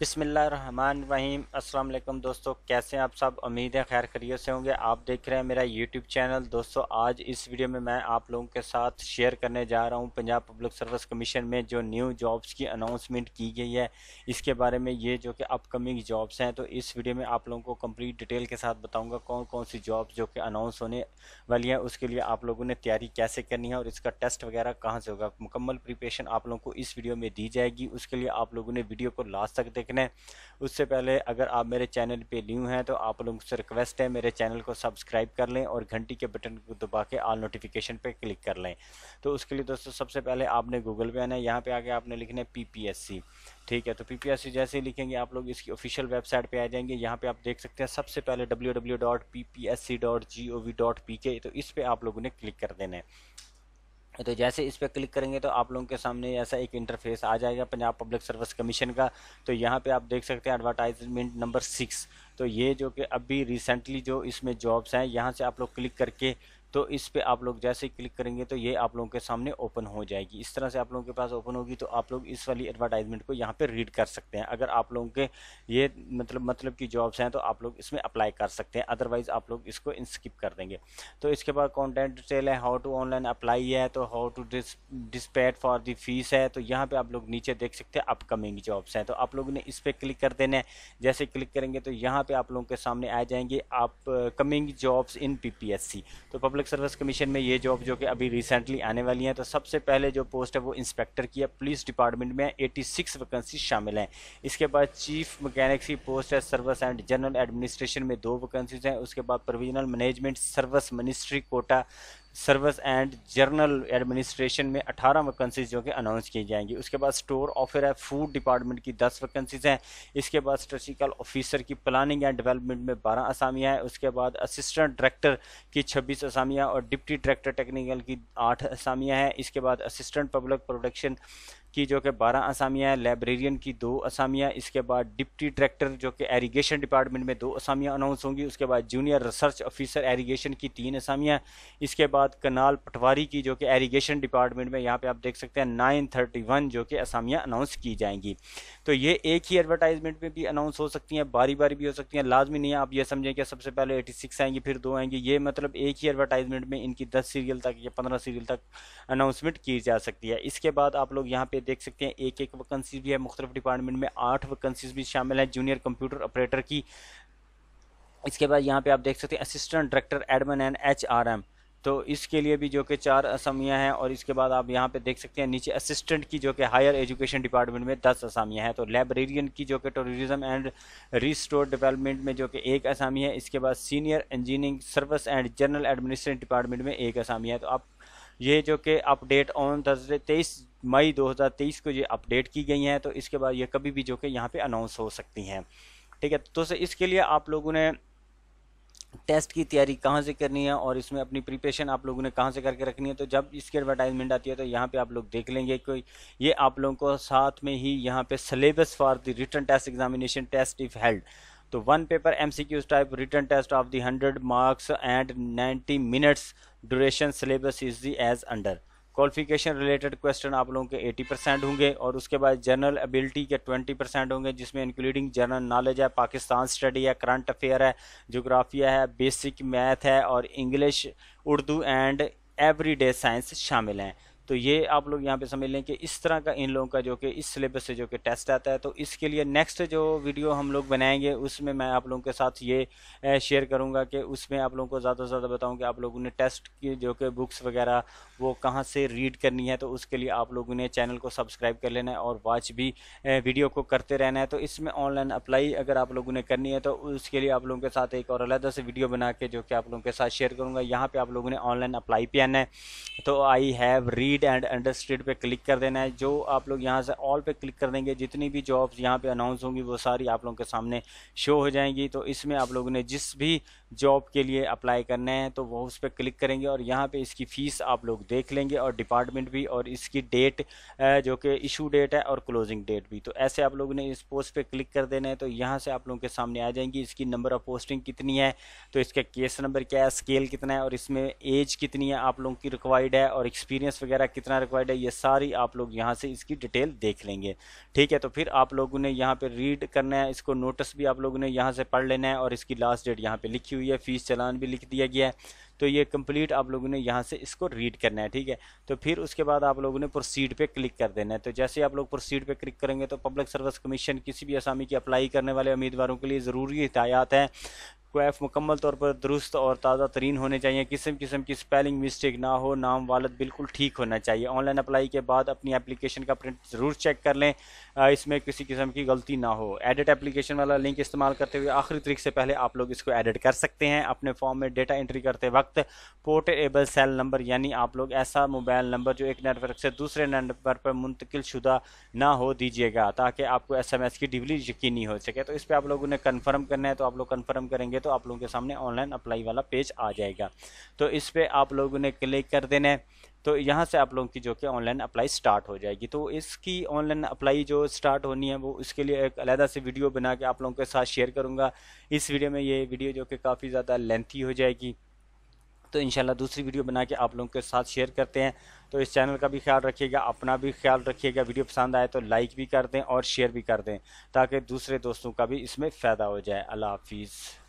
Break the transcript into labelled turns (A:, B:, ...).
A: बसमीम अल्लाम दोस्तों कैसे हैं आप सब उम्मीद है खैर करियो से होंगे आप देख रहे हैं मेरा यूट्यूब चैनल दोस्तों आज इस वीडियो में मैं आप लोगों के साथ शेयर करने जा रहा हूं पंजाब पब्लिक सर्विस कमीशन में जो न्यू जॉब्स की अनाउंसमेंट की गई है इसके बारे में ये जो कि अपकमिंग जॉब्स हैं तो इस वीडियो में आप लोगों को कम्प्लीट डिटेल के साथ बताऊँगा कौन कौन सी जॉब जो कि अनाउंस होने वाली हैं उसके लिए आप लोगों ने तैयारी कैसे करनी है और इसका टेस्ट वगैरह कहाँ से होगा मुकम्मल प्रिपेशन आप लोगों को इस वीडियो में दी जाएगी उसके लिए आप लोगों ने वीडियो को लास्ट तक देखने उससे पहले अगर आप मेरे चैनल पे न्यू हैं तो आप लोग से रिक्वेस्ट है मेरे चैनल को सब्सक्राइब कर लें और घंटी के बटन को दबा के ऑल नोटिफिकेशन पे क्लिक कर लें तो उसके लिए दोस्तों सबसे पहले आपने गूगल पे आना है यहाँ पे आके आपने लिखना है पी ठीक है तो पी जैसे ही लिखेंगे आप लोग इसकी ऑफिशियल वेबसाइट पर आ जाएंगे यहाँ पर आप देख सकते हैं सबसे पहले डब्ल्यू तो इस पर आप लोगों ने क्लिक कर देना है तो जैसे इस पर क्लिक करेंगे तो आप लोगों के सामने ऐसा एक इंटरफेस आ जाएगा पंजाब पब्लिक सर्विस कमीशन का तो यहाँ पे आप देख सकते हैं एडवर्टाइजमेंट नंबर सिक्स तो ये जो कि अभी रिसेंटली जो इसमें जॉब्स हैं यहाँ से आप लोग क्लिक करके तो इस पर आप लोग जैसे क्लिक करेंगे तो ये आप लोगों के सामने ओपन हो जाएगी इस तरह से आप लोगों के पास ओपन होगी तो आप लोग इस वाली एडवर्टाइजमेंट को यहाँ पर रीड कर सकते हैं अगर आप लोगों के ये मतलब मतलब की जॉब्स हैं तो आप लोग इसमें अप्लाई कर सकते हैं अदरवाइज़ आप लोग इसको स्किप कर देंगे तो इसके बाद कॉन्टेंट डिटेल है हाउ टू ऑनलाइन अप्लाई है तो how to dispatch for the fees है तो यहाँ पर आप लोग नीचे देख सकते हैं अपकमिंग जॉब्स हैं तो आप लोगों ने इस पर क्लिक कर देना है जैसे क्लिक करेंगे तो यहाँ पर आप लोगों के सामने आ जाएंगे अपकमिंग जॉब्स इन पी तो पब्लिक पब्लिक सर्विस कमीशन में ये जॉब जो कि अभी रिसेंटली आने वाली है तो सबसे पहले जो पोस्ट है वो इंस्पेक्टर की है पुलिस डिपार्टमेंट में 86 वैकेंसी शामिल हैं इसके बाद चीफ मकैनिक्स की पोस्ट है सर्विस एंड जनरल एडमिनिस्ट्रेशन में दो वैकेंसीज हैं उसके बाद provisional management service ministry quota service and general administration में 18 वैकेंसीज जो कि अनाउंस की जाएंगी उसके बाद स्टोर ऑफर है फूड डिपार्टमेंट की 10 वैकेंसीज हैं इसके बाद स्ट्रेटिकल ऑफिसर की प्लानिंग एंड डेवलपमेंट में 12 असामियाँ हैं उसके बाद असिस्टेंट डायरेक्टर की 26 असामियाँ और डिप्टी डायरेक्टर टेक्निकल की आठ असामियाँ हैं इसके बाद असिस्टेंट पब्लिक प्रोडक्शन की जो कि 12 असामियाँ हैं लाइब्रेरियन की दो असामियाँ इसके बाद डिप्टी डायरेक्टर जो कि एरीगेशन डिपार्टमेंट में दो असामियाँ अनाउंस होंगी उसके बाद जूनियर रिसर्च ऑफिसर एरीगेशन की तीन असामियाँ इसके बाद कनाल पटवारी की जो कि एरीगेशन डिपार्टमेंट में यहाँ पर आप देख सकते हैं नाइन थर्टी वन जो कि असामियाँ अनाउंस की जाएंगी तो ये एक ही एडवर्टाइजमेंट में भी अनाउंस हो सकती हैं बारी बारी भी हो सकती हैं लाजमी नहीं है आप ये समझें कि सबसे पहले एटी सिक्स आएंगी फिर दो आएंगी ये मतलब एक ही एडवर्टाइजमेंट में इनकी दस सीरियल तक या पंद्रह सीरियल तक अनाउंसमेंट की जा सकती है इसके बाद आप लोग यहाँ पे देख सकते हैं एक एक वैकेंसी भी है मुख्तलिफ डिपार्टमेंट में आठ वैकेंसीज भी शामिल हैं जूनियर कंप्यूटर ऑपरेटर की इसके बाद यहाँ पे आप देख सकते हैं assistant director admin and H R M तो इसके लिए भी जो कि चार असामियाँ हैं और इसके बाद आप यहाँ पे देख सकते हैं नीचे असिस्टेंट की जो कि हायर एजुकेशन डिपार्टमेंट में दस असामियाँ हैं तो लाइब्रेरियन की जो कि टूरिज्म एंड रिस्टोर डेवलपमेंट में जो कि एक असामी है इसके बाद senior engineering service and general administrative department में एक असामी है तो आप ये जो कि अपडेट ऑन थर्सडे तेईस मई 2023 को ये अपडेट की गई हैं तो इसके बाद ये कभी भी जो कि यहाँ पे अनाउंस हो सकती हैं ठीक है तो इसके लिए आप लोगों ने टेस्ट की तैयारी कहाँ से करनी है और इसमें अपनी प्रिपरेशन आप लोगों ने कहाँ से करके रखनी है तो जब इसकी एडवर्टाइजमेंट आती है तो यहाँ पे आप लोग देख लेंगे कि ये आप लोगों को साथ में ही यहाँ पे syllabus for the written test examination test if held तो one paper MCQs type written test of the hundred marks and ninety minutes duration syllabus is the as under qualification related question आप लोगों के 80 percent होंगे और उसके बाद general ability के 20 percent होंगे जिसमें इंक्लूडिंग जनरल नॉलेज है पाकिस्तान स्टडी है करंट अफेयर है जोग्राफिया है बेसिक मैथ है और English Urdu and everyday science शामिल हैं तो ये आप लोग यहाँ पे समझ लें कि इस तरह का इन लोगों का जो कि इस सिलेबस से जो कि टेस्ट आता है तो इसके लिए नेक्स्ट जो वीडियो हम लोग बनाएंगे उसमें मैं आप लोगों के साथ ये शेयर करूँगा कि उसमें आप लोगों को ज़्यादा से ज़्यादा बताऊँ कि आप लोगों ने टेस्ट की जो कि बुक्स वगैरह वो कहाँ से रीड करनी है तो उसके लिए आप लोगों ने चैनल को सब्सक्राइब कर लेना है और वॉच भी वीडियो को करते रहना है तो इसमें ऑनलाइन अप्लाई अगर आप लोगों ने करनी है तो उसके लिए आप लोगों के साथ एक और अलहदा से वीडियो बना के जो कि आप लोगों के साथ शेयर करूँगा यहाँ पर आप लोगों ने ऑनलाइन अप्लाई पे आना है तो I have read read and understood पे क्लिक कर देना है जो आप लोग यहाँ से ऑल पे क्लिक कर देंगे जितनी भी जॉब्स यहाँ पे अनाउंस होंगी वो सारी आप लोगों के सामने शो हो जाएंगी तो इसमें आप लोगों ने जिस भी जॉब के लिए अप्लाई करना है तो वो उस पर क्लिक करेंगे और यहाँ पे इसकी फ़ीस आप लोग देख लेंगे और डिपार्टमेंट भी और इसकी डेट जो कि इशू डेट है और क्लोजिंग डेट भी तो ऐसे आप लोगों ने इस पोस्ट पर क्लिक कर देना है तो यहाँ से आप लोगों के सामने आ जाएंगी इसकी नंबर ऑफ पोस्टिंग कितनी है तो इसका केस नंबर क्या है स्केल कितना है और इसमें एज कितनी है आप लोगों की रिक्वायर्ड है और एक्सपीरियंस वगैरह कितना रिक्वायर्ड है ये सारी आप लोग यहाँ से इसकी डिटेल देख लेंगे ठीक है तो फिर आप लोगों ने यहाँ पर रीड करना है इसको नोटिस भी आप लोगों ने यहाँ से पढ़ लेना है और इसकी लास्ट डेट यहाँ पर लिखी हुई हुई है फीस चलान भी लिख दिया गया है तो ये कंप्लीट आप लोगों ने यहाँ से इसको रीड करना है ठीक है तो फिर उसके बाद आप लोगों ने प्रोसीड पे क्लिक कर देना है तो जैसे आप लोग प्रोसीड पे क्लिक करेंगे तो पब्लिक सर्विस कमीशन किसी भी आसामी की अप्लाई करने वाले उम्मीदवारों के लिए ज़रूरी हिदायत है क्रैफ मुकम्मल तौर पर दुरुस्त और ताज़ा तरीन होने चाहिए किस्म किस्म की स्पेलिंग मिस्टेक ना हो नाम वालत बिल्कुल ठीक होना चाहिए ऑनलाइन अप्लाई के बाद अपनी एप्लीकेशन का प्रिंट ज़रूर चेक कर लें इसमें किसी किस्म की गलती ना हो एडिट एप्लीकेशन वाला लिंक इस्तेमाल करते हुए आखिरी तरीक से पहले आप लोग इसको एडिट कर सकते हैं अपने फॉर्म में डेटा एंट्री करते वक्त पोर्टेबल सेल नंबर यानी आप लोग ऐसा मोबाइल नंबर जो एक नेटवर्क से दूसरे नंबर पर मुंतकिल शुदा ना हो दीजिएगा ताकि आपको एस एम एस की डिलीवरी यकीनी हो सके तो इस पर आप लोगों ने कन्फर्म करना है तो आप लोग कन्फर्म करेंगे तो आप लोगों के सामने ऑनलाइन अप्लाई वाला पेज आ जाएगा तो इस पर आप लोगों ने क्लिक कर देना है तो यहाँ से आप लोगों की जो कि ऑनलाइन अप्लाई स्टार्ट हो जाएगी तो इसकी ऑनलाइन अप्लाई जो स्टार्ट होनी है वो उसके लिए एक अलहदा से वीडियो बना के आप लोगों के साथ शेयर करूँगा इस वीडियो में ये वीडियो जो कि काफ़ी ज़्यादा लेंथी हो जाएगी तो इंशाल्लाह दूसरी वीडियो बना के आप लोगों के साथ शेयर करते हैं तो इस चैनल का भी ख्याल रखिएगा अपना भी ख्याल रखिएगा वीडियो पसंद आए तो लाइक भी कर दें और शेयर भी कर दें ताकि दूसरे दोस्तों का भी इसमें फ़ायदा हो जाए अल्लाह हाफिज़